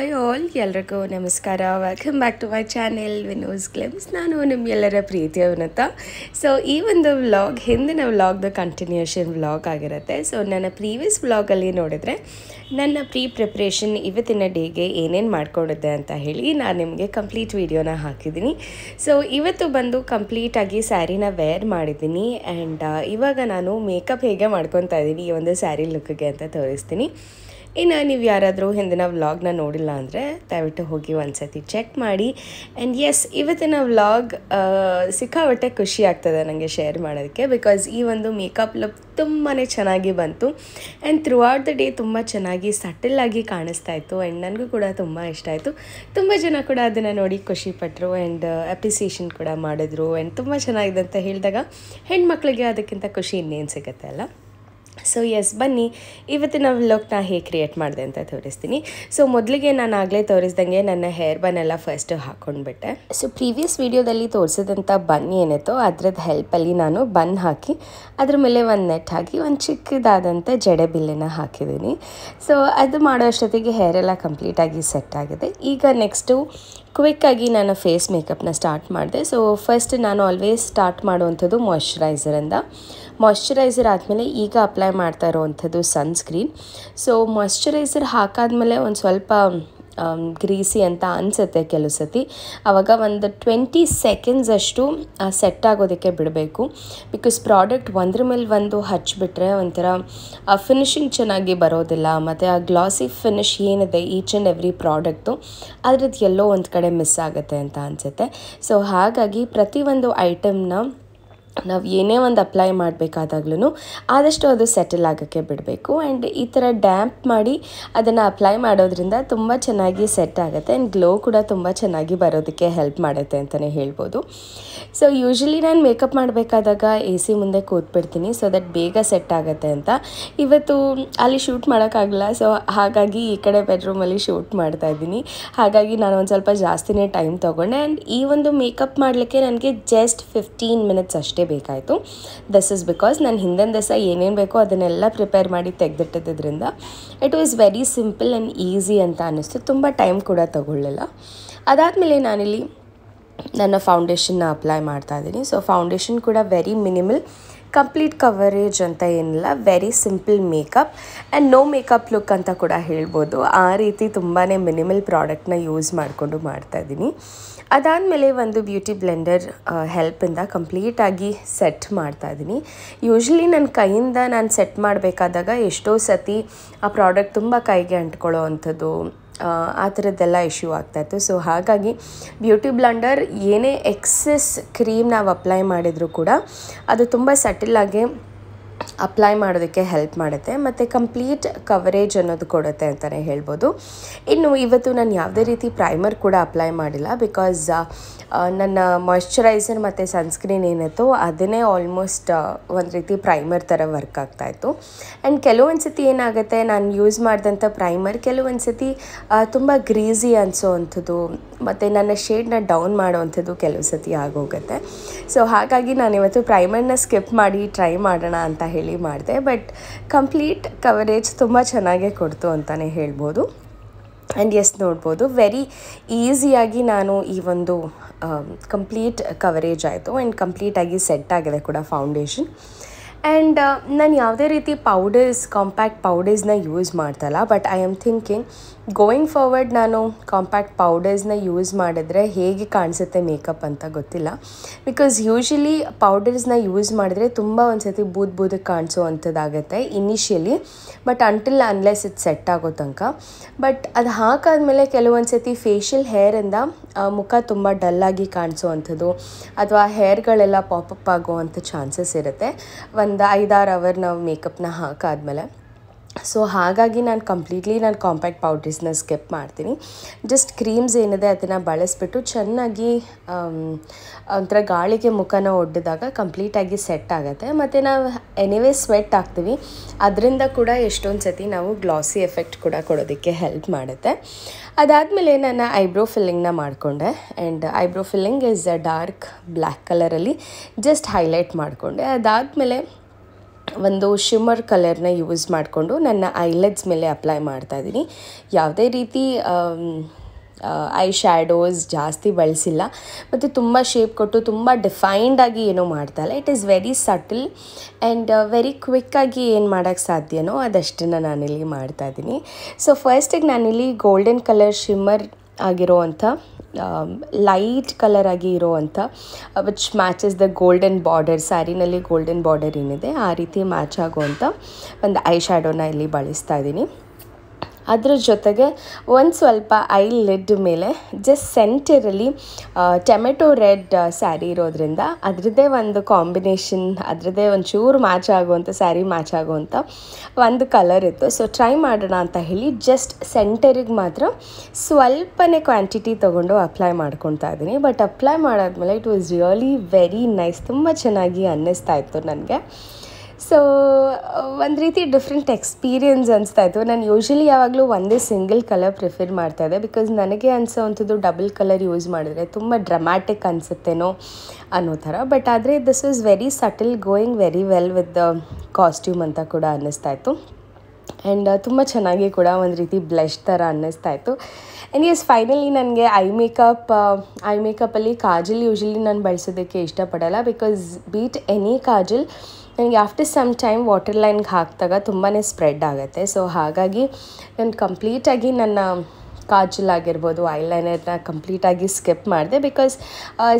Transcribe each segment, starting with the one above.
hi all ಎಲ್ರಿಗೂ ನಮಸ್ಕಾರ welcome back to my channel Vino's glimpse ನಾನು ನಿಮ್ಮೆಲ್ಲರ ಪ್ರೀತಿಯ ವಿನತ ಸೊ ಈ ಒಂದು ವ್ಲಾಗ್ ಹಿಂದಿನ ವ್ಲಾಗ್ದ ಕಂಟಿನ್ಯೂಷನ್ ವ್ಲಾಗ್ ಆಗಿರುತ್ತೆ ಸೊ ನನ್ನ ಪ್ರೀವಿಯಸ್ ವ್ಲಾಗಲ್ಲಿ ನೋಡಿದರೆ ನನ್ನ ಪ್ರೀ ಪ್ರಿಪ್ರೇಷನ್ ಇವತ್ತಿನ ಡೇಗೆ ಏನೇನು ಮಾಡ್ಕೊಂಡಿದ್ದೆ ಅಂತ ಹೇಳಿ ನಾನು ನಿಮಗೆ ಕಂಪ್ಲೀಟ್ ವೀಡಿಯೋನ ಹಾಕಿದ್ದೀನಿ ಸೊ ಇವತ್ತು ಬಂದು ಕಂಪ್ಲೀಟಾಗಿ ಸ್ಯಾರಿನ ವೇರ್ ಮಾಡಿದ್ದೀನಿ ಆ್ಯಂಡ್ uh, ಇವಾಗ ನಾನು ಮೇಕಪ್ ಹೇಗೆ ಮಾಡ್ಕೊತಾ ಇದ್ದೀನಿ ಈ ಒಂದು ಸ್ಯಾರಿ ಲುಕ್ಗೆ ಅಂತ ತೋರಿಸ್ತೀನಿ ಇನ್ನು ನೀವು ಯಾರಾದರೂ ಹಿಂದಿನ ವ್ಲಾಗ್ನ ನೋಡಿಲ್ಲ ಅಂದರೆ ದಯವಿಟ್ಟು ಹೋಗಿ ಒಂದು ಸತಿ ಚೆಕ್ ಮಾಡಿ ಆ್ಯಂಡ್ ಎಸ್ ಇವತ್ತಿನ ವ್ಲಾಗ್ ಸಿಕ್ಕಾಪಟ್ಟೆ ಖುಷಿ ಆಗ್ತದೆ ನನಗೆ ಶೇರ್ ಮಾಡೋದಕ್ಕೆ ಬಿಕಾಸ್ ಈ ಒಂದು ಮೇಕಪ್ ಲುಕ್ ತುಂಬಾ ಚೆನ್ನಾಗಿ ಬಂತು and throughout the day ತುಂಬ ಚೆನ್ನಾಗಿ ಸಟಲ್ ಕಾಣಿಸ್ತಾ ಇತ್ತು ಆ್ಯಂಡ್ ನನಗೂ ಕೂಡ ತುಂಬ ಇಷ್ಟ ಆಯಿತು ತುಂಬ ಜನ ಕೂಡ ಅದನ್ನು ನೋಡಿ ಖುಷಿಪಟ್ಟರು ಆ್ಯಂಡ್ ಅಪ್ರಿಸಿಯೇಷನ್ ಕೂಡ ಮಾಡಿದ್ರು ಆ್ಯಂಡ್ ತುಂಬ ಚೆನ್ನಾಗಿದೆ ಅಂತ ಹೇಳಿದಾಗ ಹೆಣ್ಮಕ್ಳಿಗೆ ಅದಕ್ಕಿಂತ ಖುಷಿ ಇನ್ನೇನು ಸಿಗುತ್ತೆ ಅಲ್ಲ ಸೊ ಎಸ್ ಬನ್ನಿ ಇವತ್ತಿನ ಲುಕ್ನ ಹೇಗೆ ಕ್ರಿಯೇಟ್ ಮಾಡಿದೆ ಅಂತ ತೋರಿಸ್ತೀನಿ ಸೊ ಮೊದಲಿಗೆ ನಾನು ಆಗಲೇ ತೋರಿಸ್ದಂಗೆ ನನ್ನ ಹೇರ್ ಬನ್ ಎಲ್ಲ ಫಸ್ಟ್ ಹಾಕ್ಕೊಂಡ್ಬಿಟ್ಟೆ ಸೊ ಪ್ರೀವಿಯಸ್ ವೀಡಿಯೋದಲ್ಲಿ ತೋರಿಸಿದಂಥ ಬನ್ ಏನಿತ್ತೋ ಅದ್ರದ್ದು ಹೆಲ್ಪಲ್ಲಿ ನಾನು ಬನ್ ಹಾಕಿ ಅದ್ರ ಮೇಲೆ ಒಂದು ನೆಟ್ ಹಾಕಿ ಒಂದು ಚಿಕ್ಕದಾದಂಥ ಜಡೆ ಬಿಲ್ಲನ್ನು ಹಾಕಿದ್ದೀನಿ ಸೊ ಅದು ಮಾಡೋ ಅಷ್ಟೊತ್ತಿಗೆ ಹೇರ್ ಎಲ್ಲ ಕಂಪ್ಲೀಟಾಗಿ ಸೆಟ್ ಆಗಿದೆ ಈಗ ನೆಕ್ಸ್ಟು ಕ್ವಿಕ್ಕಾಗಿ ನಾನು ಫೇಸ್ ಮೇಕಪ್ನ ಸ್ಟಾರ್ಟ್ ಮಾಡಿದೆ ಸೊ ಫಸ್ಟ್ ನಾನು ಆಲ್ವೇಸ್ ಸ್ಟಾರ್ಟ್ ಮಾಡುವಂಥದ್ದು ಮಾಯಿಶ್ಚರೈಸರಿಂದ ಮಾಯಶ್ಚರೈಸರ್ ಆದಮೇಲೆ ಈಗ ಅಪ್ಲೈ ಮಾಡ್ತಾ ಇರೋವಂಥದ್ದು ಸನ್ಸ್ಕ್ರೀನ್ ಸೊ ಮಾಯಶ್ಚರೈಸರ್ ಹಾಕಾದ್ಮೇಲೆ um, ಒಂದು ಸ್ವಲ್ಪ ಗ್ರೀಸಿ ಅಂತ ಅನಿಸುತ್ತೆ ಕೆಲವು ಸತಿ ಆವಾಗ ಒಂದು ಟ್ವೆಂಟಿ ಸೆಕೆಂಡ್ಸ್ ಅಷ್ಟು ಸೆಟ್ ಆಗೋದಕ್ಕೆ ಬಿಡಬೇಕು ಬಿಕಾಸ್ ಪ್ರಾಡಕ್ಟ್ ಒಂದ್ರ ಮೇಲೆ ಒಂದು ಹಚ್ಚಿಬಿಟ್ರೆ ಒಂಥರ ಫಿನಿಷಿಂಗ್ ಚೆನ್ನಾಗಿ ಬರೋದಿಲ್ಲ ಮತ್ತು ಆ ಗ್ಲಾಸಿ ಫಿನಿಶ್ ಏನಿದೆ ಈಚ್ ಆ್ಯಂಡ್ ಎವ್ರಿ ಪ್ರಾಡಕ್ಟು ಅದ್ರದ್ದು ಎಲ್ಲೋ ಒಂದು ಕಡೆ ಮಿಸ್ ಆಗುತ್ತೆ ಅಂತ ಅನಿಸುತ್ತೆ ಸೊ ಹಾಗಾಗಿ ಪ್ರತಿಯೊಂದು ಐಟಮ್ನ ನಾವು ಏನೇ ಒಂದು ಅಪ್ಲೈ ಮಾಡಬೇಕಾದಾಗ್ಲೂ ಆದಷ್ಟು ಅದು ಸೆಟಲ್ ಆಗೋಕ್ಕೆ ಬಿಡಬೇಕು ಆ್ಯಂಡ್ ಈ ಥರ ಡ್ಯಾಂಪ್ ಮಾಡಿ ಅದನ್ನು ಅಪ್ಲೈ ಮಾಡೋದ್ರಿಂದ ತುಂಬ ಚೆನ್ನಾಗಿ ಸೆಟ್ ಆಗುತ್ತೆ ಆ್ಯಂಡ್ ಗ್ಲೋ ಕೂಡ ತುಂಬ ಚೆನ್ನಾಗಿ ಬರೋದಕ್ಕೆ ಹೆಲ್ಪ್ ಮಾಡುತ್ತೆ ಅಂತಲೇ ಹೇಳ್ಬೋದು ಸೊ ಯೂಶ್ವಲಿ ನಾನು ಮೇಕಪ್ ಮಾಡಬೇಕಾದಾಗ ಎ ಸಿ ಮುಂದೆ ಕೂತ್ಬಿಡ್ತೀನಿ ಸೊ ದಟ್ ಬೇಗ ಸೆಟ್ ಆಗುತ್ತೆ ಅಂತ ಇವತ್ತು ಅಲ್ಲಿ ಶೂಟ್ ಮಾಡೋಕ್ಕಾಗಲ್ಲ ಸೊ ಹಾಗಾಗಿ ಈ ಕಡೆ ಬೆಡ್ರೂಮಲ್ಲಿ ಶೂಟ್ ಮಾಡ್ತಾ ಇದ್ದೀನಿ ಹಾಗಾಗಿ ನಾನು ಒಂದು ಸ್ವಲ್ಪ ಜಾಸ್ತಿನೇ ಟೈಮ್ ತೊಗೊಂಡೆ ಆ್ಯಂಡ್ ಈ ಒಂದು ಮೇಕಪ್ ಮಾಡಲಿಕ್ಕೆ ನನಗೆ ಜಸ್ಟ್ ಫಿಫ್ಟೀನ್ ಮಿನಿಟ್ಸ್ ಅಷ್ಟೇ ಬೇಕಾಯಿತು ದಿಸ್ ಇಸ್ ಬಿಕಾಸ್ ನಾನು ಹಿಂದಿನ ದಿವಸ ಏನೇನು ಬೇಕೋ ಅದನ್ನೆಲ್ಲ ಪ್ರಿಪೇರ್ ಮಾಡಿ ತೆಗೆದಿಟ್ಟಿದ್ದರಿಂದ it was very simple and easy ಅಂತ ಅನ್ನಿಸ್ತು ತುಂಬ ಟೈಮ್ ಕೂಡ ತಗೊಳ್ಳಲ್ಲ ಅದಾದಮೇಲೆ ನಾನಿಲ್ಲಿ ನನ್ನ ಫೌಂಡೇಶನ್ನ ಅಪ್ಲೈ ಮಾಡ್ತಾ ಇದ್ದೀನಿ ಸೊ ಫೌಂಡೇಶನ್ ಕೂಡ ವೆರಿ ಮಿನಿಮಲ್ ಕಂಪ್ಲೀಟ್ ಕವರೇಜ್ ಅಂತ ಏನಿಲ್ಲ very simple makeup and no makeup look ಅಂತ ಕೂಡ ಹೇಳ್ಬೋದು ಆ ರೀತಿ ತುಂಬಾ ಮಿನಿಮಲ್ ಪ್ರಾಡಕ್ಟ್ನ ಯೂಸ್ ಮಾಡಿಕೊಂಡು ಮಾಡ್ತಾಯಿದ್ದೀನಿ ಅದಾದಮೇಲೆ ಒಂದು ಬ್ಯೂಟಿ ಬ್ಲೆಂಡರ್ ಹೆಲ್ಪಿಂದ ಕಂಪ್ಲೀಟಾಗಿ ಸೆಟ್ ಮಾಡ್ತಾ ಇದ್ದೀನಿ ಯೂಶ್ವಲಿ ನನ್ನ ಕೈಯಿಂದ ನಾನು ಸೆಟ್ ಮಾಡಬೇಕಾದಾಗ ಎಷ್ಟೋ ಸತಿ ಆ ಪ್ರಾಡಕ್ಟ್ ತುಂಬ ಕೈಗೆ ಅಂಟ್ಕೊಳ್ಳೋ ಅಂಥದ್ದು ಆ ಥರದ್ದೆಲ್ಲ ಇಶ್ಯೂ ಆಗ್ತಾಯಿತ್ತು ಸೊ ಹಾಗಾಗಿ ಬ್ಯೂಟಿ ಬ್ಲಂಡರ್ ಏನೇ ಎಕ್ಸೆಸ್ ಕ್ರೀಮ್ ನಾವು ಅಪ್ಲೈ ಮಾಡಿದರೂ ಕೂಡ ಅದು ತುಂಬ ಆಗಿ ಅಪ್ಲೈ ಮಾಡೋದಕ್ಕೆ ಹೆಲ್ಪ್ ಮಾಡುತ್ತೆ ಮತ್ತು ಕಂಪ್ಲೀಟ್ ಕವರೇಜ್ ಅನ್ನೋದು ಕೊಡುತ್ತೆ ಅಂತಲೇ ಹೇಳ್ಬೋದು ಇನ್ನು ಇವತ್ತು ನಾನು ಯಾವುದೇ ರೀತಿ ಪ್ರೈಮರ್ ಕೂಡ ಅಪ್ಲೈ ಮಾಡಿಲ್ಲ ಬಿಕಾಸ್ ನನ್ನ ಮಾಯಶ್ಚರೈಸರ್ ಮತ್ತು ಸನ್ಸ್ಕ್ರೀನ್ ಏನಿತ್ತು ಅದನ್ನೇ ಆಲ್ಮೋಸ್ಟ್ ಒಂದು ರೀತಿ ಪ್ರೈಮರ್ ಥರ ವರ್ಕ್ ಆಗ್ತಾಯಿತ್ತು ಆ್ಯಂಡ್ ಕೆಲವೊಂದು ಸತಿ ಏನಾಗುತ್ತೆ ನಾನು ಯೂಸ್ ಮಾಡಿದಂಥ ಪ್ರೈಮರ್ ಕೆಲವೊಂದು ಸತಿ ತುಂಬ ಗ್ರೀಸಿ ಅನಿಸೋ ಅಂಥದ್ದು ಮತ್ತು ನನ್ನ ಶೇಡ್ನ ಡೌನ್ ಮಾಡುವಂಥದ್ದು ಕೆಲವು ಸತಿ ಆಗೋಗುತ್ತೆ ಸೊ ಹಾಗಾಗಿ ನಾನಿವತ್ತು ಪ್ರೈಮರ್ನ ಸ್ಕಿಪ್ ಮಾಡಿ ಟ್ರೈ ಮಾಡೋಣ ಅಂತ ಹೇಳಿ ಮಾಡಿದೆ ಬಟ್ ಕಂಪ್ಲೀಟ್ ಕವರೇಜ್ ತುಂಬ ಚೆನ್ನಾಗೇ ಕೊಡ್ತು ಅಂತಲೇ ಹೇಳ್ಬೋದು ಆ್ಯಂಡ್ ಎಸ್ ನೋಡ್ಬೋದು ವೆರಿ ಈಸಿಯಾಗಿ ನಾನು ಈ ಒಂದು ಕಂಪ್ಲೀಟ್ ಕವರೇಜ್ ಆಯಿತು ಆ್ಯಂಡ್ ಕಂಪ್ಲೀಟಾಗಿ ಸೆಟ್ ಆಗಿದೆ ಕೂಡ ಫೌಂಡೇಶನ್ ಆ್ಯಂಡ್ ನಾನು ಯಾವುದೇ ರೀತಿ ಪೌಡರ್ಸ್ ಕಾಂಪ್ಯಾಕ್ಟ್ ಪೌಡರ್ಸ್ನ ಯೂಸ್ ಮಾಡ್ತಲ್ಲ but I am thinking going forward ನಾನು ಕಾಂಪ್ಯಾಕ್ಟ್ ಪೌಡರ್ಸ್ನ ಯೂಸ್ ಮಾಡಿದ್ರೆ ಹೇಗೆ ಕಾಣಿಸುತ್ತೆ ಮೇಕಪ್ ಅಂತ ಗೊತ್ತಿಲ್ಲ ಬಿಕಾಸ್ ಯೂಶಲಿ ಪೌಡರ್ಸ್ನ ಯೂಸ್ ಮಾಡಿದ್ರೆ ತುಂಬ ಒಂದು ಸತಿ ಬೂದ್ ಬೂದಕ್ಕೆ ಕಾಣಿಸೋ initially but until unless it set ಆಗೋ ತನಕ ಬಟ್ ಅದು ಹಾಕಾದ್ಮೇಲೆ ಕೆಲವೊಂದು ಸರ್ತಿ ಫೇಶಿಯಲ್ ಹೇರಿಂದ ಮುಖ ತುಂಬ ಡಲ್ಲಾಗಿ ಕಾಣಿಸೋ ಅಂಥದ್ದು ಅಥವಾ ಹೇರ್ಗಳೆಲ್ಲ ಪಾಪಪ್ ಆಗೋ ಚಾನ್ಸಸ್ ಇರುತ್ತೆ ಒಂದು ಐದಾರು ಅವರ್ ನಾವು ಮೇಕಪ್ನ ಹಾಕಾದ್ಮೇಲೆ ಸೊ ಹಾಗಾಗಿ ನಾನು ಕಂಪ್ಲೀಟ್ಲಿ ನಾನು ಕಾಂಪ್ಯಾಕ್ಟ್ ಪೌಡರ್ಸ್ನ ಸ್ಕಿಪ್ ಮಾಡ್ತೀನಿ ಜಸ್ಟ್ ಕ್ರೀಮ್ಸ್ ಏನಿದೆ ಅದನ್ನು ಬಳಸಿಬಿಟ್ಟು ಚೆನ್ನಾಗಿ um, ಒಂಥರ ಗಾಳಿಗೆ ಮುಖನ ಒಡ್ಡಿದಾಗ ಕಂಪ್ಲೀಟಾಗಿ ಸೆಟ್ ಆಗುತ್ತೆ ಮತ್ತು ನಾವು ಎನಿವೇ ಸ್ವೆಟ್ ಆಗ್ತೀವಿ ಅದರಿಂದ ಕೂಡ ಎಷ್ಟೊಂದು ಸತಿ ನಾವು ಗ್ಲಾಸಿ ಎಫೆಕ್ಟ್ ಕೂಡ ಕೊಡೋದಕ್ಕೆ ಹೆಲ್ಪ್ ಮಾಡುತ್ತೆ ಅದಾದಮೇಲೆ ನಾನು ಐಬ್ರೋ ಫಿಲ್ಲಿಂಗ್ನ ಮಾಡಿಕೊಂಡೆ and eyebrow filling is a dark black ಕಲರಲ್ಲಿ ಜಸ್ಟ್ ಹೈಲೈಟ್ ಮಾಡಿಕೊಂಡೆ ಅದಾದಮೇಲೆ ಒಂದು ಶಿಮ್ಮರ್ ಕಲರ್ನ ಯೂಸ್ ಮಾಡಿಕೊಂಡು ನನ್ನ ಐಲೆಟ್ಸ್ ಮೇಲೆ ಅಪ್ಲೈ ಮಾಡ್ತಾ ಇದ್ದೀನಿ ಯಾವುದೇ ರೀತಿ ಐ ಶ್ಯಾಡೋಸ್ ಜಾಸ್ತಿ ಬಳಸಿಲ್ಲ ಮತ್ತು ತುಂಬ ಶೇಪ್ ಕೊಟ್ಟು ತುಂಬ ಡಿಫೈನ್ಡಾಗಿ ಮಾಡ್ತಾ ಇಲ್ಲ it is very subtle and very ಕ್ವಿಕ್ಕಾಗಿ ಏನು ಮಾಡೋಕ್ಕೆ ಸಾಧ್ಯನೋ ಅದಷ್ಟನ್ನು ನಾನಿಲ್ಲಿ ಮಾಡ್ತಾಯಿದ್ದೀನಿ ಸೊ ಫಸ್ಟಿಗೆ ನಾನಿಲ್ಲಿ ಗೋಲ್ಡನ್ ಕಲರ್ ಶಿಮ್ಮರ್ ಆಗಿರೋ ಅಂಥ ಲೈಟ್ um, ಕಲರ್ ಆಗಿ ಇರೋವಂಥ which matches the golden border ಸ್ಯಾರಿನಲ್ಲಿ ಗೋಲ್ಡನ್ ಬಾರ್ಡರ್ ಏನಿದೆ ಆ ರೀತಿ ಮ್ಯಾಚ್ ಆಗುವಂಥ ಒಂದು ಐ ಶ್ಯಾಡೋನ ಇಲ್ಲಿ ಬಳಸ್ತಾ ಇದ್ದೀನಿ ಅದ್ರ ಜೊತೆಗೆ ಒಂದು ಸ್ವಲ್ಪ ಐ ಲೆಡ್ ಮೇಲೆ ಜಸ್ಟ್ ಸೆಂಟರಲ್ಲಿ ಟೊಮೆಟೊ ರೆಡ್ ಸ್ಯಾರಿ ಇರೋದ್ರಿಂದ ಅದರದ್ದೇ ಒಂದು ಕಾಂಬಿನೇಷನ್ ಅದರದ್ದೇ ಚೂರು ಮ್ಯಾಚ್ ಆಗುವಂಥ ಸ್ಯಾರಿ ಮ್ಯಾಚ್ ಆಗುವಂಥ ಒಂದು ಕಲರ್ ಇತ್ತು ಸೊ ಟ್ರೈ ಮಾಡೋಣ ಅಂತ ಹೇಳಿ ಜಸ್ಟ್ ಸೆಂಟರಿಗೆ ಮಾತ್ರ ಸ್ವಲ್ಪನೇ ಕ್ವಾಂಟಿಟಿ ತೊಗೊಂಡು ಅಪ್ಲೈ ಮಾಡ್ಕೊತಾ ಇದ್ದೀನಿ ಬಟ್ ಅಪ್ಲೈ ಮಾಡಾದ್ಮೇಲೆ it was really very nice ತುಂಬ ಚೆನ್ನಾಗಿ ಅನ್ನಿಸ್ತಾ ಇತ್ತು ನನಗೆ ಸೊ uh, ಒಂದು ರೀತಿ ಡಿಫ್ರೆಂಟ್ ಎಕ್ಸ್ಪೀರಿಯನ್ಸ್ ಅನಿಸ್ತಾ ಇತ್ತು ನಾನು ಯೂಶ್ವಲಿ ಯಾವಾಗಲೂ ಒಂದೇ ಸಿಂಗಲ್ ಕಲರ್ ಪ್ರಿಫರ್ ಮಾಡ್ತಾ ಇದ್ದೆ ಬಿಕಾಸ್ ನನಗೆ ಅನಿಸೋವಂಥದ್ದು ಡಬಲ್ ಕಲರ್ ಯೂಸ್ ಮಾಡಿದ್ರೆ ತುಂಬ ಡ್ರಮ್ಯಾಟಿಕ್ ಅನಿಸುತ್ತೇನೋ ಅನ್ನೋ ಥರ ಬಟ್ ಆದರೆ this is very subtle going very well with the costume ಅಂತ ಕೂಡ ಅನ್ನಿಸ್ತಾ ಇತ್ತು ಆ್ಯಂಡ್ uh, ತುಂಬ ಚೆನ್ನಾಗಿ ಕೂಡ ಒಂದು ರೀತಿ ಬ್ಲಷ್ ಥರ ಅನ್ನಿಸ್ತಾ ಇತ್ತು ಆ್ಯಂಡ್ ಎಸ್ ಫೈನಲಿ ನನಗೆ ಐ ಮೇಕಪ್ ಐ ಮೇಕಪ್ಪಲ್ಲಿ ಕಾಜಲ್ ಯೂಶ್ವಲಿ ನಾನು ಬಳಸೋದಕ್ಕೆ ಇಷ್ಟಪಡಲ್ಲ ಬಿಕಾಸ್ ಬೀಟ್ ಎನಿ ಕಾಜಲ್ ನನಗೆ ಆಫ್ಟರ್ ಸಮ್ ಟೈಮ್ ವಾಟರ್ ಲೈನ್ಗೆ ಹಾಕಿದಾಗ ತುಂಬಾ ಸ್ಪ್ರೆಡ್ ಆಗುತ್ತೆ ಸೊ ಹಾಗಾಗಿ ನಾನು ಕಂಪ್ಲೀಟಾಗಿ ನನ್ನ ಕಾಜಲ್ ಆಗಿರ್ಬೋದು ಐ ಲೈನರ್ನ ಕಂಪ್ಲೀಟಾಗಿ ಸ್ಕಿಪ್ ಮಾಡಿದೆ because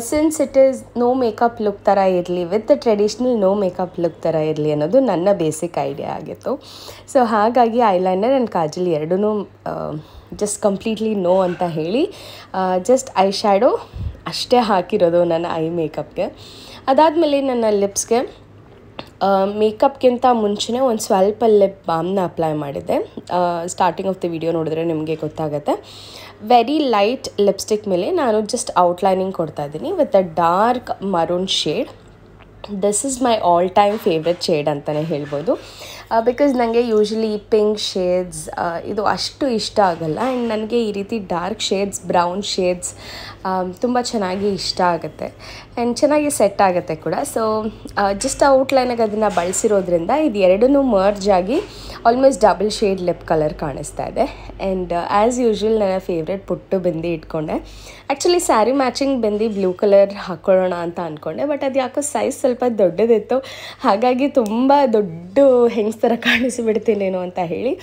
since it is no makeup look ಥರ ಇರಲಿ with traditional no makeup look ಥರ ಇರಲಿ ಅನ್ನೋದು ನನ್ನ ಬೇಸಿಕ್ ಐಡಿಯಾ ಆಗಿತ್ತು ಸೊ ಹಾಗಾಗಿ ಐ ಲೈನರ್ ಆ್ಯಂಡ್ ಕಾಜಲ್ ಎರಡೂ ಜಸ್ಟ್ ಕಂಪ್ಲೀಟ್ಲಿ ನೋ ಅಂತ ಹೇಳಿ ಜಸ್ಟ್ ಐ ಶ್ಯಾಡೋ ಅಷ್ಟೇ ಹಾಕಿರೋದು ನನ್ನ ಐ ಮೇಕಪ್ಗೆ ಅದಾದಮೇಲೆ ನನ್ನ ಲಿಪ್ಸ್ಗೆ ಮೇಕಪ್ಗಿಂತ ಮುಂಚೆನೇ ಒಂದು ಸ್ವಲ್ಪ ಲಿಪ್ ಬಾಮ್ನ ಅಪ್ಲೈ ಮಾಡಿದ್ದೆ ಸ್ಟಾರ್ಟಿಂಗ್ ಆಫ್ ದ ವಿಡಿಯೋ ನೋಡಿದ್ರೆ ನಿಮಗೆ ಗೊತ್ತಾಗುತ್ತೆ ವೆರಿ ಲೈಟ್ ಲಿಪ್ಸ್ಟಿಕ್ ಮೇಲೆ ನಾನು ಜಸ್ಟ್ ಔಟ್ಲೈನಿಂಗ್ ಕೊಡ್ತಾ ಇದ್ದೀನಿ with a dark maroon shade this is my all time favourite shade ಅಂತಲೇ ಹೇಳ್ಬೋದು ಬಿಕಾಸ್ ನನಗೆ ಯೂಶ್ವಲಿ ಪಿಂಕ್ ಶೇಡ್ಸ್ ಇದು ಅಷ್ಟು ಇಷ್ಟ ಆಗಲ್ಲ ಆ್ಯಂಡ್ ನನಗೆ ಈ ರೀತಿ ಡಾರ್ಕ್ ಶೇಡ್ಸ್ ಬ್ರೌನ್ ಶೇಡ್ಸ್ ತುಂಬ ಚೆನ್ನಾಗಿ ಇಷ್ಟ ಆಗುತ್ತೆ ಆ್ಯಂಡ್ ಚೆನ್ನಾಗಿ ಸೆಟ್ ಆಗುತ್ತೆ ಕೂಡ ಸೊ ಜಸ್ಟ್ ಔಟ್ಲೈನಾಗಿ ಅದನ್ನು ಬಳಸಿರೋದ್ರಿಂದ ಇದು ಎರಡನ್ನೂ ಮರ್ಜ್ ಆಗಿ almost double shade lip colour ಕಾಣಿಸ್ತಾ ಇದೆ ಆ್ಯಂಡ್ ಆ್ಯಸ್ ಯೂಶ್ವಲ್ ನನ್ನ ಫೇವ್ರೆಟ್ ಪುಟ್ಟು ಬಿಂದಿ ಇಟ್ಕೊಂಡೆ actually sari matching bindi blue colour ಹಾಕ್ಕೊಳ್ಳೋಣ ಅಂತ ಅಂದ್ಕೊಂಡೆ ಬಟ್ ಅದು ಯಾಕೋ ಸೈಜ್ ಸ್ವಲ್ಪ ದೊಡ್ಡದಿತ್ತು ಹಾಗಾಗಿ ತುಂಬ ದೊಡ್ಡ ಹೆಂಗ್ಸ್ ಥರ ಕಾಣಿಸಿಬಿಡ್ತೀನೇನು ಅಂತ ಹೇಳಿ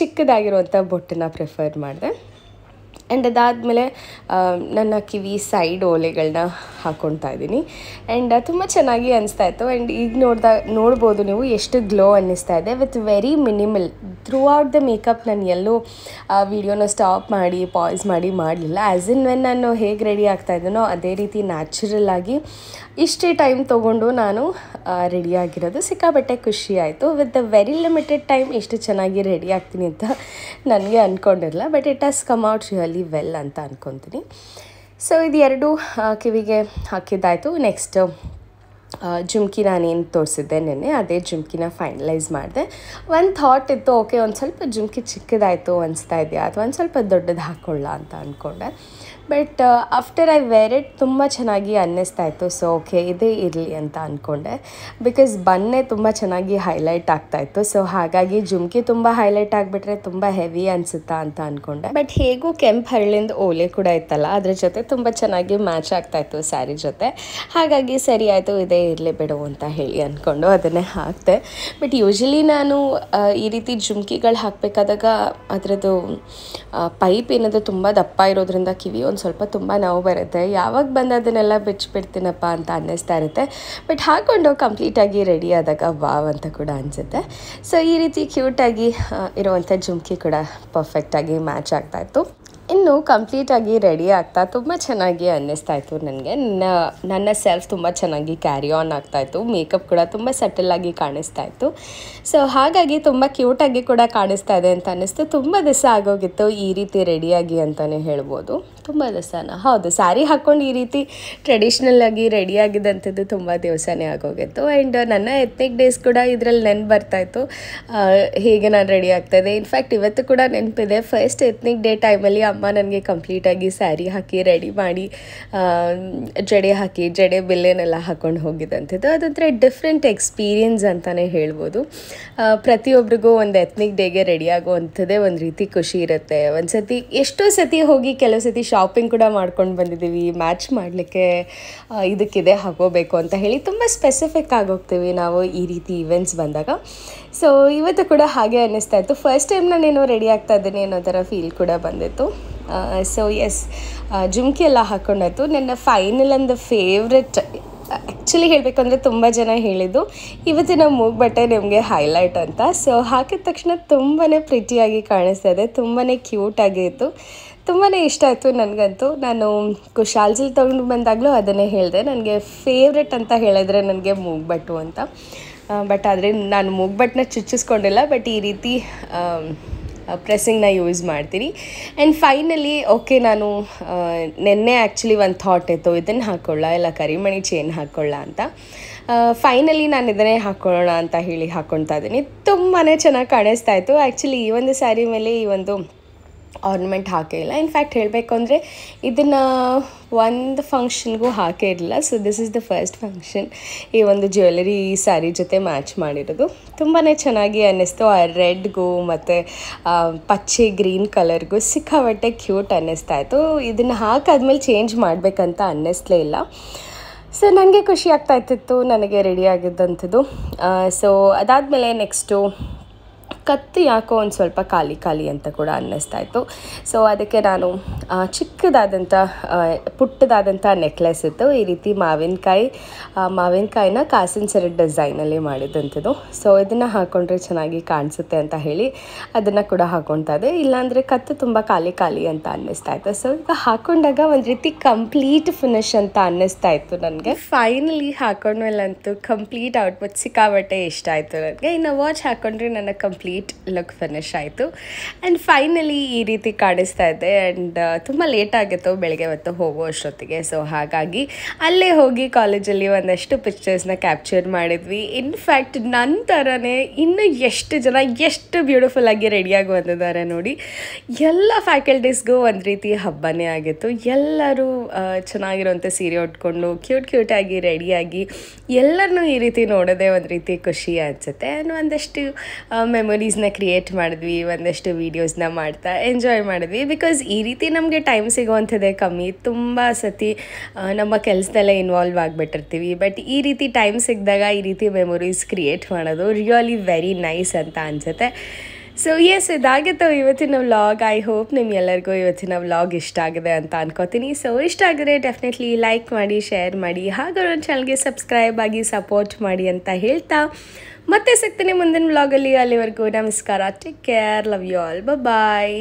ಚಿಕ್ಕದಾಗಿರುವಂಥ ಬೊಟ್ಟನ್ನು ಪ್ರಿಫರ್ ಮಾಡಿದೆ ಆ್ಯಂಡ್ ಅದಾದಮೇಲೆ ನನ್ನ ಕಿವಿ ಸೈಡ್ ಓಲೆಗಳನ್ನ ಹಾಕ್ಕೊಳ್ತಾ ಇದ್ದೀನಿ ಆ್ಯಂಡ್ ತುಂಬ ಚೆನ್ನಾಗಿ ಅನಿಸ್ತಾ ಇತ್ತು ಆ್ಯಂಡ್ ಈಗ ನೋಡ್ದಾಗ ನೋಡ್ಬೋದು ನೀವು ಎಷ್ಟು ಗ್ಲೋ ಅನ್ನಿಸ್ತಾ ಇದೆ with very minimal throughout the makeup ನಾನು ಎಲ್ಲೂ ವಿಡಿಯೋನ ಸ್ಟಾಪ್ ಮಾಡಿ ಪಾಯ್ಸ್ ಮಾಡಿ ಮಾಡಲಿಲ್ಲ ಆ್ಯಸ್ ಇನ್ ವೆನ್ ನಾನು ಹೇಗೆ ರೆಡಿ ಆಗ್ತಾ ಅದೇ ರೀತಿ ನ್ಯಾಚುರಲ್ ಆಗಿ ಇಷ್ಟೇ ಟೈಮ್ ತೊಗೊಂಡು ನಾನು ರೆಡಿಯಾಗಿರೋದು ಸಿಕ್ಕಾಬಟ್ಟೆ ಖುಷಿ ಆಯಿತು with the very limited time ಇಷ್ಟು ಚೆನ್ನಾಗಿ ರೆಡಿ ಆಗ್ತೀನಿ ಅಂತ ನನಗೆ ಅಂದ್ಕೊಂಡಿರಲ್ಲ but it has come out really well ಅಂತ ಅಂದ್ಕೊತೀನಿ ಸೊ ಇದು ಎರಡು ಕಿವಿಗೆ ಹಾಕಿದ್ದಾಯಿತು ನೆಕ್ಸ್ಟ್ ಜುಮ್ಕಿ ನಾನೇನು ತೋರಿಸಿದ್ದೆ ನೆನ್ನೆ ಅದೇ ಜುಮ್ಕಿನ ಫೈನಲೈಸ್ ಮಾಡಿದೆ ಒಂದು ಥಾಟ್ ಇತ್ತು ಓಕೆ ಒಂದು ಸ್ವಲ್ಪ ಜುಮ್ಕಿ ಚಿಕ್ಕದಾಯಿತು ಅನಿಸ್ತಾ ಇದೆಯಾ ಅಥವಾ ಒಂದು ಸ್ವಲ್ಪ ದೊಡ್ಡದು ಹಾಕೊಳ್ಳ ಅಂತ ಅಂದ್ಕೊಂಡೆ but after I wear it ತುಂಬ ಚೆನ್ನಾಗಿ ಅನ್ನಿಸ್ತಾ ಇತ್ತು ಸೊ ಓಕೆ ಇದೇ ಇರಲಿ ಅಂತ ಅಂದ್ಕೊಂಡೆ ಬಿಕಾಸ್ ಬನ್ನೇ ತುಂಬ ಚೆನ್ನಾಗಿ ಹೈಲೈಟ್ ಆಗ್ತಾಯಿತ್ತು ಸೊ ಹಾಗಾಗಿ ಜುಮ್ಕಿ ತುಂಬ ಹೈಲೈಟ್ ಆಗಿಬಿಟ್ರೆ ತುಂಬ ಹೆವಿ ಅನಿಸುತ್ತಾ ಅಂತ ಅಂದ್ಕೊಂಡೆ ಬಟ್ ಹೇಗೂ ಕೆಂಪು ಹರಳಿಂದ ಓಲೆ ಕೂಡ ಇತ್ತಲ್ಲ ಅದ್ರ ಜೊತೆ ತುಂಬ ಚೆನ್ನಾಗಿ ಮ್ಯಾಚ್ ಆಗ್ತಾಯಿತ್ತು ಸ್ಯಾರಿ ಜೊತೆ ಹಾಗಾಗಿ ಸರಿ ಆಯಿತು ಇದೇ ಇರಲಿ ಬಿಡು ಅಂತ ಹೇಳಿ ಅಂದ್ಕೊಂಡು ಅದನ್ನೇ ಹಾಕ್ತೆ ಬಟ್ ಯೂಶ್ವಲಿ ನಾನು ಈ ರೀತಿ ಜುಮ್ಕಿಗಳು ಹಾಕಬೇಕಾದಾಗ ಅದರದ್ದು ಪೈಪ್ ಏನಾದರೂ ತುಂಬ ದಪ್ಪ ಇರೋದ್ರಿಂದ ಕಿವಿ ಒಂದು ಸ್ವಲ್ಪ ತುಂಬ ನೋವು ಬರುತ್ತೆ ಯಾವಾಗ ಬಂದು ಅದನ್ನೆಲ್ಲ ಬಿಚ್ಚಿಬಿಡ್ತೀನಪ್ಪ ಅಂತ ಅನ್ನಿಸ್ತಾ ಇರುತ್ತೆ ಬಟ್ ಹಾಕ್ಕೊಂಡು ಕಂಪ್ಲೀಟಾಗಿ ರೆಡಿ ಆದಾಗ ವಾವ್ ಅಂತ ಕೂಡ ಅನಿಸುತ್ತೆ ಸೊ ಈ ರೀತಿ ಕ್ಯೂಟಾಗಿ ಇರುವಂಥ ಜುಮ್ಕಿ ಕೂಡ ಪರ್ಫೆಕ್ಟಾಗಿ ಮ್ಯಾಚ್ ಆಗ್ತಾಯಿತ್ತು ಇನ್ನು ಕಂಪ್ಲೀಟಾಗಿ ರೆಡಿ ಆಗ್ತಾ ತುಂಬ ಚೆನ್ನಾಗಿ ಅನ್ನಿಸ್ತಾ ಇತ್ತು ನನಗೆ ನನ್ನ ನನ್ನ ಸೆಲ್ಫ್ ತುಂಬ ಚೆನ್ನಾಗಿ ಕ್ಯಾರಿ ಆನ್ ಆಗ್ತಾಯಿತ್ತು ಮೇಕಪ್ ಕೂಡ ತುಂಬ ಸಟಲಾಗಿ ಕಾಣಿಸ್ತಾ ಇತ್ತು ಸೊ ಹಾಗಾಗಿ ತುಂಬ ಕ್ಯೂಟಾಗಿ ಕೂಡ ಕಾಣಿಸ್ತಾ ಇದೆ ಅಂತ ಅನ್ನಿಸ್ತು ತುಂಬ ದಿವಸ ಆಗೋಗಿತ್ತು ಈ ರೀತಿ ರೆಡಿಯಾಗಿ ಅಂತಲೇ ಹೇಳ್ಬೋದು ತುಂಬ ದಿವಸನ ಹೌದು ಸ್ಯಾರಿ ಹಾಕ್ಕೊಂಡು ಈ ರೀತಿ ಟ್ರೆಡಿಷ್ನಲ್ ಆಗಿ ರೆಡಿ ಆಗಿದ್ದಂಥದ್ದು ತುಂಬ ದಿವಸನೇ ಆಗೋಗಿತ್ತು ಆ್ಯಂಡ್ ನನ್ನ ಎತ್ನಿಕ್ ಡೇಸ್ ಕೂಡ ಇದರಲ್ಲಿ ನೆನ್ಪು ಬರ್ತಾಯಿತ್ತು ಹೇಗೆ ನಾನು ರೆಡಿ ಇದೆ ಇನ್ಫ್ಯಾಕ್ಟ್ ಇವತ್ತು ಕೂಡ ನೆನಪಿದೆ ಫಸ್ಟ್ ಎತ್ನಿಕ್ ಡೇ ಟೈಮಲ್ಲಿ ಅಮ್ಮ ನನಗೆ ಕಂಪ್ಲೀಟಾಗಿ ಸ್ಯಾರಿ ಹಾಕಿ ರೆಡಿ ಮಾಡಿ ಜಡೆ ಹಾಕಿ ಜಡೆ ಬಿಲ್ಲೆನೆಲ್ಲ ಹಾಕ್ಕೊಂಡು ಹೋಗಿದ್ದಂಥದ್ದು ಅದೊಂಥರ ಡಿಫ್ರೆಂಟ್ ಎಕ್ಸ್ಪೀರಿಯನ್ಸ್ ಅಂತಲೇ ಹೇಳ್ಬೋದು ಪ್ರತಿಯೊಬ್ಬರಿಗೂ ಒಂದು ಎತ್ನಿಕ್ ಡೇಗೆ ರೆಡಿ ಆಗುವಂಥದ್ದೇ ಒಂದು ರೀತಿ ಖುಷಿ ಇರುತ್ತೆ ಒಂದು ಸತಿ ಎಷ್ಟೋ ಸತಿ ಹೋಗಿ ಕೆಲವು ಸತಿ ಶಾಪಿಂಗ್ ಕೂಡ ಮಾಡ್ಕೊಂಡು ಬಂದಿದ್ದೀವಿ ಮ್ಯಾಚ್ ಮಾಡಲಿಕ್ಕೆ ಇದಕ್ಕಿದೆ ಹಾಕೋಬೇಕು ಅಂತ ಹೇಳಿ ತುಂಬ ಸ್ಪೆಸಿಫಿಕ್ ಆಗೋಗ್ತೀವಿ ನಾವು ಈ ರೀತಿ ಇವೆಂಟ್ಸ್ ಬಂದಾಗ ಸೊ ಇವತ್ತು ಕೂಡ ಹಾಗೆ ಅನ್ನಿಸ್ತಾ ಇತ್ತು ಫಸ್ಟ್ ಟೈಮ್ ನಾನೇನು ರೆಡಿ ಆಗ್ತಾ ಇದ್ದೀನಿ ಅನ್ನೋ ಥರ ಫೀಲ್ ಕೂಡ ಬಂದಿತ್ತು ಸೊ ಎಸ್ ಜುಮ್ಕಿ ಎಲ್ಲ ಹಾಕ್ಕೊಂಡಾಯ್ತು ನನ್ನ ಫೈನಲ್ ಅಂದ ಫೇವ್ರೆಟ್ ಆ್ಯಕ್ಚುಲಿ ಹೇಳಬೇಕಂದ್ರೆ ತುಂಬ ಜನ ಹೇಳಿದ್ದು ಇವತ್ತಿನ ಬಟ್ಟೆ ನಿಮಗೆ ಹೈಲೈಟ್ ಅಂತ ಸೊ ಹಾಕಿದ ತಕ್ಷಣ ತುಂಬಾ ಪ್ರಿಟಿಯಾಗಿ ಕಾಣಿಸ್ತಾ ಇದೆ ತುಂಬಾ ಕ್ಯೂಟಾಗಿತ್ತು ತುಂಬಾ ಇಷ್ಟ ಆಯಿತು ನನಗಂತೂ ನಾನು ಕುಶಾಲ್ಜಿ ತಗೊಂಡು ಬಂದಾಗಲೂ ಅದನ್ನೇ ಹೇಳಿದೆ ನನಗೆ ಫೇವ್ರೆಟ್ ಅಂತ ಹೇಳಿದ್ರೆ ನನಗೆ ಮೂಗ್ಬಟ್ಟು ಅಂತ ಬಟ್ ಆದರೆ ನಾನು ಮೂಗ್ಬಟ್ಟನ್ನ ಚುಚ್ಚಿಸ್ಕೊಂಡಿಲ್ಲ ಬಟ್ ಈ ರೀತಿ ಪ್ರೆಸ್ಸಿಂಗ್ನ ಯೂಸ್ ಮಾಡ್ತೀನಿ ಆ್ಯಂಡ್ ಫೈನಲಿ ಓಕೆ ನಾನು ನೆನ್ನೆ ಆ್ಯಕ್ಚುಲಿ ಒಂದು ಥಾಟ್ ಇತ್ತು ಇದನ್ನು ಹಾಕ್ಕೊಳ್ಳ ಇಲ್ಲ ಕರಿಮಣಿ ಚೇನ್ ಹಾಕ್ಕೊಳ್ಳ ಅಂತ ಫೈನಲಿ ನಾನು ಇದನ್ನೇ ಹಾಕ್ಕೊಳ್ಳೋಣ ಅಂತ ಹೇಳಿ ಹಾಕ್ಕೊಳ್ತಾ ಇದ್ದೀನಿ ತುಂಬಾ ಚೆನ್ನಾಗಿ ಕಾಣಿಸ್ತಾ ಇತ್ತು ಆ್ಯಕ್ಚುಲಿ ಈ ಒಂದು ಸ್ಯಾರಿ ಮೇಲೆ ಈ ಒಂದು ಆರ್ನಮೆಂಟ್ ಹಾಕೇ ಇಲ್ಲ ಇನ್ಫ್ಯಾಕ್ಟ್ ಹೇಳಬೇಕು ಅಂದರೆ ಇದನ್ನು ಒಂದು ಫಂಕ್ಷನ್ಗೂ ಹಾಕೇ ಇರಲಿಲ್ಲ so this is the first function ಈ ಒಂದು ಜ್ಯುವೆಲರಿ ಸ್ಯಾರಿ ಜೊತೆ ಮ್ಯಾಚ್ ಮಾಡಿರೋದು ತುಂಬಾ ಚೆನ್ನಾಗಿ ಅನ್ನಿಸ್ತು ಆ ರೆಡ್ಗೂ ಮತ್ತು ಪಚ್ಚೆ ಗ್ರೀನ್ ಕಲರ್ಗೂ ಸಿಕ್ಕಾಬಟ್ಟೆ ಕ್ಯೂಟ್ ಅನ್ನಿಸ್ತಾ ಇತ್ತು ಇದನ್ನು ಹಾಕಾದ್ಮೇಲೆ ಚೇಂಜ್ ಮಾಡಬೇಕಂತ ಅನ್ನಿಸ್ಲೇ ಇಲ್ಲ ಸೊ ನನಗೆ ಖುಷಿ ಆಗ್ತಾ ಇತ್ತು ನನಗೆ ರೆಡಿ ಆಗಿದ್ದಂಥದ್ದು ಸೊ ಅದಾದಮೇಲೆ ನೆಕ್ಸ್ಟು ಕತ್ತು ಯಾಕೋ ಒಂದು ಸ್ವಲ್ಪ ಖಾಲಿ ಖಾಲಿ ಅಂತ ಕೂಡ ಅನ್ನಿಸ್ತಾ ಇತ್ತು ಸೊ ಅದಕ್ಕೆ ನಾನು ಚಿಕ್ಕದಾದಂಥ ಪುಟ್ಟದಾದಂಥ ನೆಕ್ಲೆಸ್ ಇತ್ತು ಈ ರೀತಿ ಮಾವಿನಕಾಯಿ ಮಾವಿನಕಾಯಿನ ಕಾಸಿನ ಸೆರೆ ಡಿಸೈನಲ್ಲಿ ಮಾಡಿದಂಥದ್ದು ಸೊ ಇದನ್ನು ಹಾಕ್ಕೊಂಡ್ರೆ ಚೆನ್ನಾಗಿ ಕಾಣಿಸುತ್ತೆ ಅಂತ ಹೇಳಿ ಅದನ್ನು ಕೂಡ ಹಾಕ್ಕೊಳ್ತಾ ಇದೆ ಇಲ್ಲಾಂದರೆ ಕತ್ತು ತುಂಬ ಖಾಲಿ ಖಾಲಿ ಅಂತ ಅನ್ನಿಸ್ತಾ ಇತ್ತು ಸೊ ಈಗ ಹಾಕೊಂಡಾಗ ಒಂದು ರೀತಿ ಕಂಪ್ಲೀಟ್ ಫಿನಿಶ್ ಅಂತ ಅನ್ನಿಸ್ತಾ ಇತ್ತು ನನಗೆ ಫೈನಲಿ ಹಾಕೊಂಡ್ಮೇಲಂತೂ ಕಂಪ್ಲೀಟ್ ಔಟ್ಪುಟ್ ಸಿಕ್ಕಾಬಟ್ಟೆ ಇಷ್ಟ ಆಯಿತು ನನಗೆ ಇನ್ನು ವಾಚ್ ಹಾಕ್ಕೊಂಡ್ರೆ ನನ್ನ ಕಂಪ್ಲೀಟ್ ಕಂಪ್ಲೀಟ್ ಲುಕ್ ಫಿನಿಶ್ ಆಯಿತು ಆ್ಯಂಡ್ ಫೈನಲಿ ಈ ರೀತಿ ಕಾಣಿಸ್ತಾ ಇದೆ ಆ್ಯಂಡ್ ತುಂಬ ಲೇಟ್ ಆಗಿತ್ತು ಬೆಳಗ್ಗೆ ಹೊತ್ತು ಹೋಗೋ ಅಷ್ಟೊತ್ತಿಗೆ ಸೊ ಹಾಗಾಗಿ ಅಲ್ಲೇ ಹೋಗಿ ಕಾಲೇಜಲ್ಲಿ ಒಂದಷ್ಟು ಪಿಕ್ಚರ್ಸ್ನ ಕ್ಯಾಪ್ಚರ್ ಮಾಡಿದ್ವಿ ಇನ್ಫ್ಯಾಕ್ಟ್ ನನ್ನ ಥರನೇ ಇನ್ನೂ ಎಷ್ಟು ಜನ ಎಷ್ಟು ಬ್ಯೂಟಿಫುಲ್ ಆಗಿ ರೆಡಿಯಾಗಿ ಬಂದಿದ್ದಾರೆ ನೋಡಿ ಎಲ್ಲ ಫ್ಯಾಕಲ್ಟೀಸ್ಗೂ ಒಂದು ರೀತಿ ಹಬ್ಬನೇ ಆಗಿತ್ತು ಎಲ್ಲರೂ uh, ಚೆನ್ನಾಗಿರುವಂಥ ಸೀರೆ ಉಟ್ಕೊಂಡು ಕ್ಯೂಟ್ ಕ್ಯೂಟಾಗಿ ರೆಡಿಯಾಗಿ ಎಲ್ಲರನ್ನೂ ಈ ರೀತಿ ನೋಡೋದೇ ಒಂದು ರೀತಿ ಖುಷಿ ಅನಿಸುತ್ತೆ ಆ್ಯಂಡ್ ಒಂದಷ್ಟು ಮೆಮೊರಿ uh, ಮೆಮೊರೀಸ್ನ ಕ್ರಿಯೇಟ್ ಮಾಡಿದ್ವಿ ಒಂದಷ್ಟು ವೀಡಿಯೋಸ್ನ ಮಾಡ್ತಾ ಎಂಜಾಯ್ ಮಾಡಿದ್ವಿ ಬಿಕಾಸ್ ಈ ರೀತಿ ನಮಗೆ ಟೈಮ್ ಸಿಗೋವಂಥದ್ದೇ ಕಮ್ಮಿ ತುಂಬ ಸತಿ ನಮ್ಮ ಕೆಲಸದಲ್ಲೇ ಇನ್ವಾಲ್ವ್ ಆಗಿಬಿಟ್ಟಿರ್ತೀವಿ ಬಟ್ ಈ ರೀತಿ ಟೈಮ್ ಸಿಕ್ಕಿದಾಗ ಈ ರೀತಿ ಮೆಮೊರೀಸ್ ಕ್ರಿಯೇಟ್ ಮಾಡೋದು ರಿಯಲಿ ವೆರಿ ನೈಸ್ ಅಂತ ಅನಿಸುತ್ತೆ ಸೊ ಎಸ್ ಇದಾಗಿತ್ತು ಇವತ್ತಿನ ವ್ಲಾಗ್ ಐ ಹೋಪ್ ನಿಮ್ಗೆಲ್ಲರಿಗೂ ಇವತ್ತಿನ ವ್ಲಾಗ್ ಇಷ್ಟ ಆಗಿದೆ ಅಂತ ಅನ್ಕೋತೀನಿ ಸೊ ಇಷ್ಟ ಆಗಿದ್ರೆ ಡೆಫಿನೆಟ್ಲಿ ಲೈಕ್ ಮಾಡಿ ಶೇರ್ ಮಾಡಿ ಹಾಗೂ ಒಂದು ಚಾನಲ್ಗೆ ಸಬ್ಸ್ಕ್ರೈಬ್ ಆಗಿ ಸಪೋರ್ಟ್ ಮಾಡಿ ಅಂತ ಹೇಳ್ತಾ ಮತ್ತೆ ಸಿಗ್ತೀನಿ ಮುಂದಿನ ವ್ಲಾಗಲ್ಲಿ ಅಲ್ಲಿವರೆಗೂ ನಮಸ್ಕಾರ take care love you all bye